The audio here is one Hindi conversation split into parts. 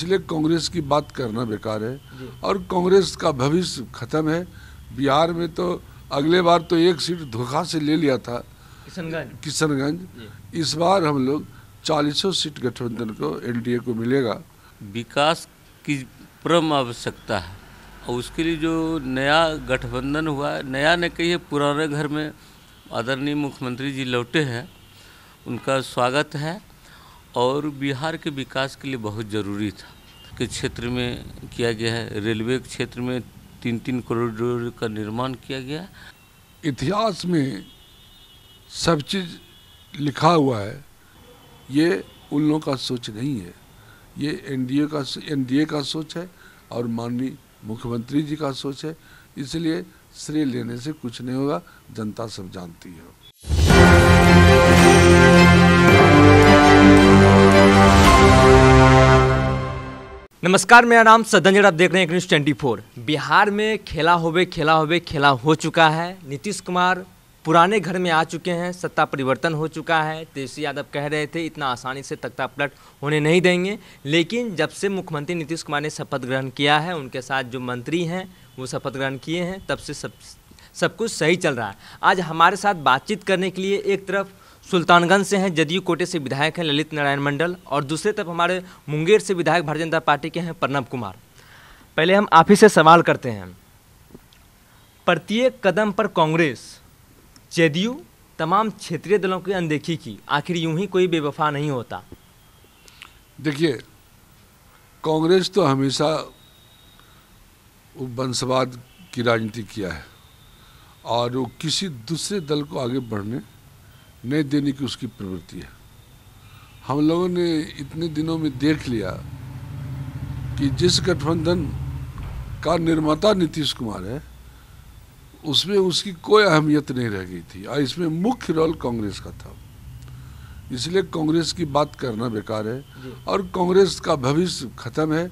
इसलिए कांग्रेस की बात करना बेकार है और कांग्रेस का भविष्य खत्म है बिहार में तो अगले बार तो एक सीट धोखा से ले लिया था किशनगंज किशनगंज इस बार हम लोग चालीसों सीट गठबंधन को एनडीए को मिलेगा विकास की परम आवश्यकता है और उसके लिए जो नया गठबंधन हुआ है नया ने कही है पुराने घर में आदरणीय मुख्यमंत्री जी लौटे हैं उनका स्वागत है और बिहार के विकास के लिए बहुत ज़रूरी था के क्षेत्र में किया गया है रेलवे के क्षेत्र में तीन तीन कॉरिडोर का निर्माण किया गया इतिहास में सब चीज़ लिखा हुआ है ये उन लोगों का सोच नहीं है ये एनडीए का एनडीए का सोच है और माननीय मुख्यमंत्री जी का सोच है इसलिए श्रेय लेने से कुछ नहीं होगा जनता सब जानती है नमस्कार मेरा नाम सदनजर आप देख रहे हैं एक न्यूज़ ट्वेंटी फोर बिहार में खेला होवे खेला होवे खेला हो चुका है नीतीश कुमार पुराने घर में आ चुके हैं सत्ता परिवर्तन हो चुका है तेजस्वी यादव कह रहे थे इतना आसानी से तख्ता पलट होने नहीं देंगे लेकिन जब से मुख्यमंत्री नीतीश कुमार ने शपथ ग्रहण किया है उनके साथ जो मंत्री हैं वो शपथ ग्रहण किए हैं तब से सब सब कुछ सही चल रहा है आज हमारे साथ बातचीत करने के लिए एक तरफ सुल्तानगंज से हैं जदयू कोटे से विधायक हैं ललित नारायण मंडल और दूसरे तरफ हमारे मुंगेर से विधायक भारतीय जनता पार्टी के हैं प्रणब कुमार पहले हम आप ही से सवाल करते हैं प्रत्येक कदम पर कांग्रेस जदयू तमाम क्षेत्रीय दलों की अनदेखी की आखिर यूं ही कोई बेवफा नहीं होता देखिए कांग्रेस तो हमेशा वंशवाद की राजनीति किया है और वो किसी दूसरे दल को आगे बढ़ने नहीं देने की उसकी प्रवृत्ति है हम लोगों ने इतने दिनों में देख लिया कि जिस गठबंधन का निर्माता नीतीश कुमार है उसमें उसकी कोई अहमियत नहीं रह गई थी और इसमें मुख्य रोल कांग्रेस का था इसलिए कांग्रेस की बात करना बेकार है और कांग्रेस का भविष्य खत्म है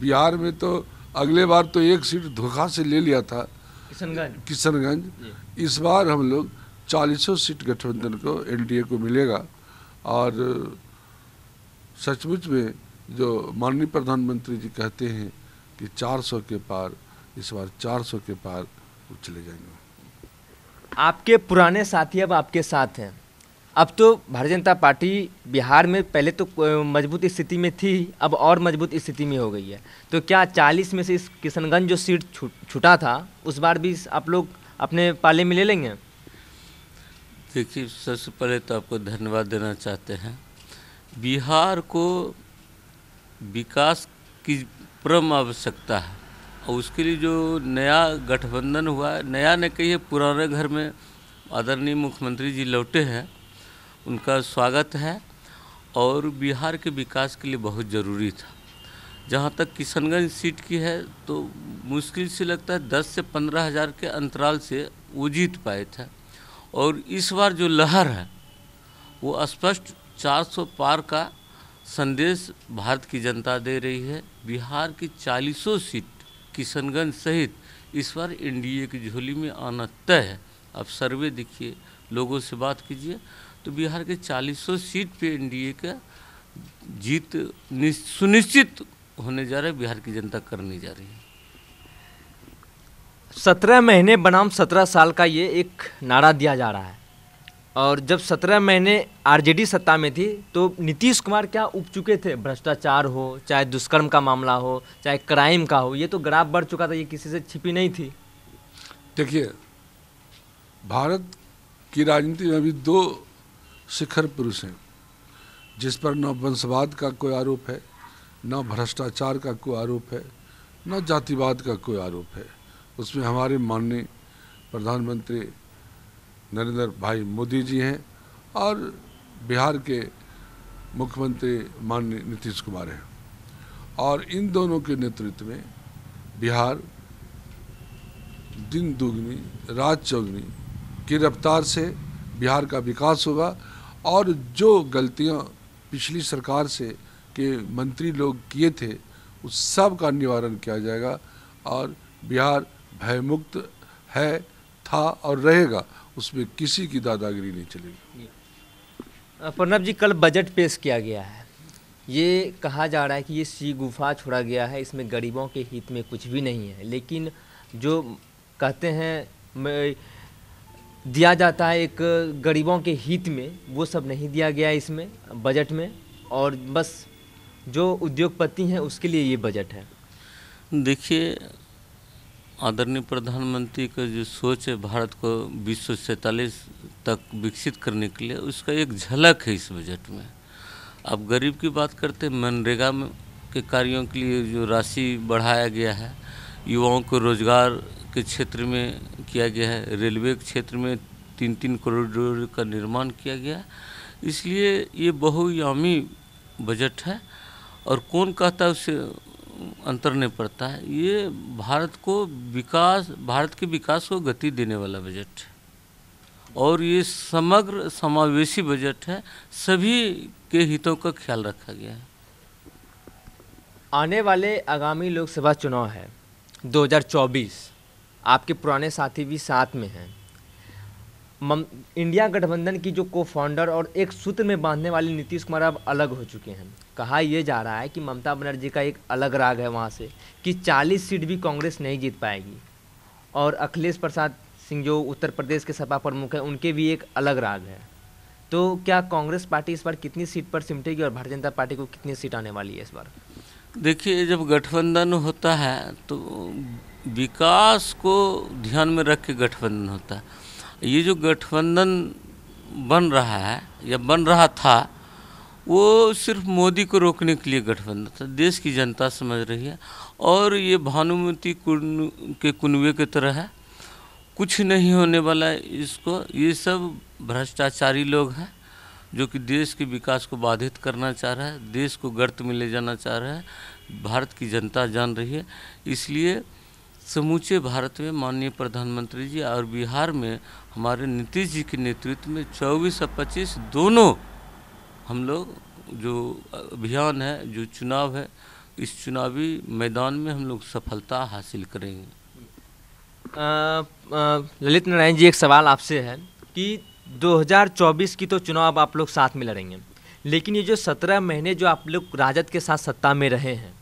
बिहार में तो अगले बार तो एक सीट धोखा से ले लिया था किशनगंज किशनगंज इस बार हम लोग चालीसों सीट गठबंधन को एनडीए को मिलेगा और सचमुच में जो माननीय प्रधानमंत्री जी कहते हैं कि 400 के पार इस बार 400 के पार वो चले जाएंगे आपके पुराने साथी अब आपके साथ हैं अब तो भारतीय जनता पार्टी बिहार में पहले तो मजबूत स्थिति में थी अब और मजबूत स्थिति में हो गई है तो क्या 40 में से इस किशनगंज जो सीट छूटा था उस बार भी आप लोग अपने पाले में ले लेंगे देखिए सबसे पहले तो आपको धन्यवाद देना चाहते हैं बिहार को विकास की परम आवश्यकता है और उसके लिए जो नया गठबंधन हुआ है नया ने कही है पुराने घर में आदरणीय मुख्यमंत्री जी लौटे हैं उनका स्वागत है और बिहार के विकास के लिए बहुत ज़रूरी था जहाँ तक किशनगंज सीट की है तो मुश्किल से लगता है दस से पंद्रह हज़ार के अंतराल से वो जीत पाए थे और इस बार जो लहर है वो स्पष्ट 400 पार का संदेश भारत की जनता दे रही है बिहार की चालीसों सीट किशनगंज सहित इस बार एनडीए की झोली में आना तय है आप सर्वे देखिए लोगों से बात कीजिए तो बिहार के चालीसों सीट पे एनडीए का जीत सुनिश्चित होने जा रहा है बिहार की जनता करने जा रही है सत्रह महीने बनाम सत्रह साल का ये एक नारा दिया जा रहा है और जब सत्रह महीने आरजेडी सत्ता में थी तो नीतीश कुमार क्या उप चुके थे भ्रष्टाचार हो चाहे दुष्कर्म का मामला हो चाहे क्राइम का हो ये तो ग्राफ बढ़ चुका था ये किसी से छिपी नहीं थी देखिए भारत की राजनीति में अभी दो शिखर पुरुष हैं जिस पर न वंशवाद का कोई आरोप है न भ्रष्टाचार का कोई आरोप है न जातिवाद का कोई आरोप है उसमें हमारे माननीय प्रधानमंत्री नरेंद्र भाई मोदी जी हैं और बिहार के मुख्यमंत्री माननीय नीतीश कुमार हैं और इन दोनों के नेतृत्व में बिहार दिन दोगुनी रात चौगनी की रफ्तार से बिहार का विकास होगा और जो गलतियां पिछली सरकार से के मंत्री लोग किए थे उस सब का निवारण किया जाएगा और बिहार भयमुक्त है था और रहेगा उसमें किसी की दादागिरी नहीं चलेगी प्रणब जी कल बजट पेश किया गया है ये कहा जा रहा है कि ये सी गुफा छोड़ा गया है इसमें गरीबों के हित में कुछ भी नहीं है लेकिन जो कहते हैं दिया जाता है एक गरीबों के हित में वो सब नहीं दिया गया इसमें बजट में और बस जो उद्योगपति हैं उसके लिए ये बजट है देखिए आदरणीय प्रधानमंत्री का जो सोच है भारत को बीस तक विकसित करने के लिए उसका एक झलक है इस बजट में अब गरीब की बात करते हैं मनरेगा में के कार्यों के लिए जो राशि बढ़ाया गया है युवाओं को रोजगार के क्षेत्र में किया गया है रेलवे के क्षेत्र में तीन तीन कॉरिडोर का निर्माण किया गया है इसलिए ये बहुयामी बजट है और कौन कहता है उसे अंतर नहीं पड़ता है ये भारत को विकास भारत के विकास को गति देने वाला बजट है और ये समग्र समावेशी बजट है सभी के हितों का ख्याल रखा गया है आने वाले आगामी लोकसभा चुनाव है 2024 आपके पुराने साथी भी साथ में हैं मम इंडिया गठबंधन की जो को फाउंडर और एक सूत्र में बांधने वाले नीतीश कुमार अब अलग हो चुके हैं कहा यह जा रहा है कि ममता बनर्जी का एक अलग राग है वहाँ से कि 40 सीट भी कांग्रेस नहीं जीत पाएगी और अखिलेश प्रसाद सिंह जो उत्तर प्रदेश के सपा प्रमुख हैं उनके भी एक अलग राग है तो क्या कांग्रेस पार्टी इस बार कितनी सीट पर सिमटेगी और भारतीय जनता पार्टी को कितनी सीट आने वाली है इस बार देखिए जब गठबंधन होता है तो विकास को ध्यान में रख के गठबंधन होता है ये जो गठबंधन बन रहा है या बन रहा था वो सिर्फ मोदी को रोकने के लिए गठबंधन था देश की जनता समझ रही है और ये भानुमति कुन के कुनवे की तरह है कुछ नहीं होने वाला इसको ये सब भ्रष्टाचारी लोग हैं जो कि देश के विकास को बाधित करना चाह रहा है देश को गर्त में ले जाना चाह रहा है भारत की जनता जान रही है इसलिए समूचे भारत में माननीय प्रधानमंत्री जी और बिहार में हमारे नीतीश जी के नेतृत्व में 24 और 25 दोनों हम लोग जो अभियान है जो चुनाव है इस चुनावी मैदान में हम लोग सफलता हासिल करेंगे ललित नारायण जी एक सवाल आपसे है कि 2024 की तो चुनाव आप लोग साथ में लड़ेंगे लेकिन ये जो 17 महीने जो आप लोग राजद के साथ सत्ता में रहे हैं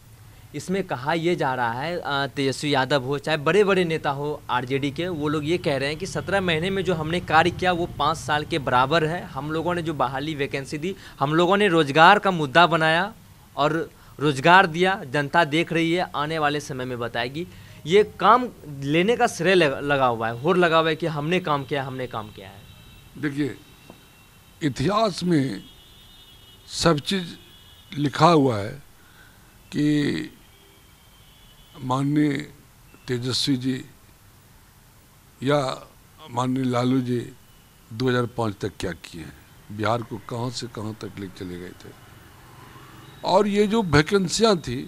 इसमें कहा यह जा रहा है तेजस्वी यादव हो चाहे बड़े बड़े नेता हो आरजेडी के वो लोग ये कह रहे हैं कि सत्रह महीने में जो हमने कार्य किया वो पाँच साल के बराबर है हम लोगों ने जो बहाली वैकेंसी दी हम लोगों ने रोज़गार का मुद्दा बनाया और रोज़गार दिया जनता देख रही है आने वाले समय में बताएगी ये काम लेने का श्रेय लगा हुआ है होर लगा हुआ है कि हमने काम किया हमने काम किया है देखिए इतिहास में सब चीज़ लिखा हुआ है कि माननीय तेजस्वी जी या माननीय लालू जी 2005 तक क्या किए हैं बिहार को कहाँ से कहाँ तक ले चले गए थे और ये जो वैकेंसियाँ थी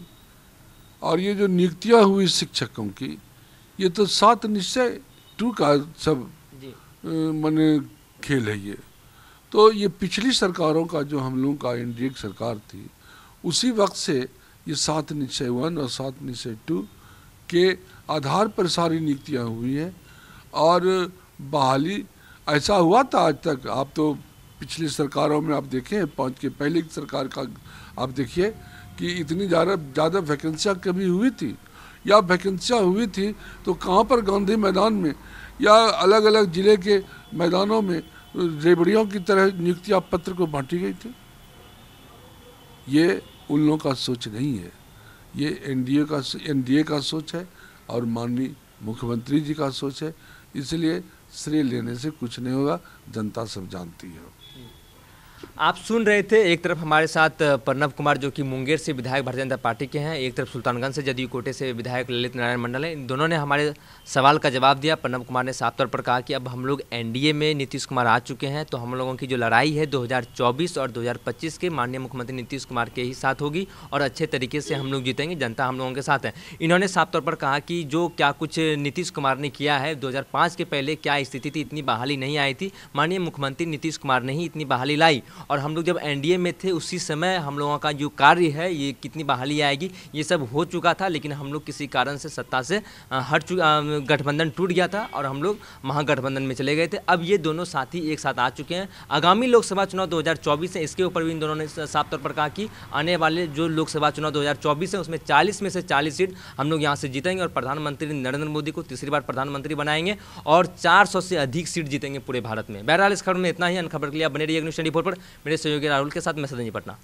और ये जो नियुक्तियाँ हुई शिक्षकों की ये तो सात निश्चय टू का सब मैंने खेल है ये तो ये पिछली सरकारों का जो हम लोगों का एनडीए सरकार थी उसी वक्त से ये सात निश्चय वन और सात निश्चय टू के आधार पर सारी नियुक्तियाँ हुई हैं और बहाली ऐसा हुआ था आज तक आप तो पिछली सरकारों में आप देखें पाँच के पहले की सरकार का आप देखिए कि इतनी ज़्यादा ज़्यादा वैकेंसियाँ कभी हुई थी या वैकेंसियाँ हुई थी तो कहाँ पर गांधी मैदान में या अलग अलग ज़िले के मैदानों में रेबड़ियों की तरह नियुक्तियाँ पत्र को बांटी गई थी ये उन लोगों का सोच नहीं है ये एनडीए का एनडीए का सोच है और माननीय मुख्यमंत्री जी का सोच है इसलिए श्रेय लेने से कुछ नहीं होगा जनता सब जानती है आप सुन रहे थे एक तरफ हमारे साथ प्रणव कुमार जो कि मुंगेर से विधायक भारतीय जनता पार्टी के हैं एक तरफ सुल्तानगंज से जदयू कोटे से विधायक ललित नारायण मंडल हैं इन दोनों ने हमारे सवाल का जवाब दिया प्रणव कुमार ने साफ तौर पर कहा कि अब हम लोग एनडीए में नीतीश कुमार आ चुके हैं तो हम लोगों की जो लड़ाई है दो और दो के माननीय मुख्यमंत्री नीतीश कुमार के ही साथ होगी और अच्छे तरीके से हम लोग जीतेंगे जनता हम लोगों के साथ है इन्होंने साफ तौर पर कहा कि जो क्या कुछ नीतीश कुमार ने किया है दो के पहले क्या स्थिति थी इतनी बहाली नहीं आई थी माननीय मुख्यमंत्री नीतीश कुमार ने ही इतनी बहाली लाई और हम लोग जब एनडीए में थे उसी समय हम लोगों का जो कार्य है ये कितनी बहाली आएगी ये सब हो चुका था लेकिन हम लोग किसी कारण से सत्ता से हट गठबंधन टूट गया था और हम लोग महागठबंधन में चले गए थे अब ये दोनों साथी एक साथ आ चुके हैं आगामी लोकसभा चुनाव दो है इसके ऊपर भी इन दोनों ने साफ तौर पर कहा कि आने वाले जो लोकसभा चुनाव दो है उसमें चालीस में से चालीस सीट हम लोग यहाँ से जीतेंगे और प्रधानमंत्री नरेंद्र मोदी को तीसरी बार प्रधानमंत्री बनाएंगे और चार से अधिक सीट जीतेंगे पूरे भारत में बहरहाल इस खबर में इतना ही अन खबर के लिए बने रहिए न्यूज ट्वेंटी पर मेरे सहयोगी राहुल के साथ मैं सदन पटना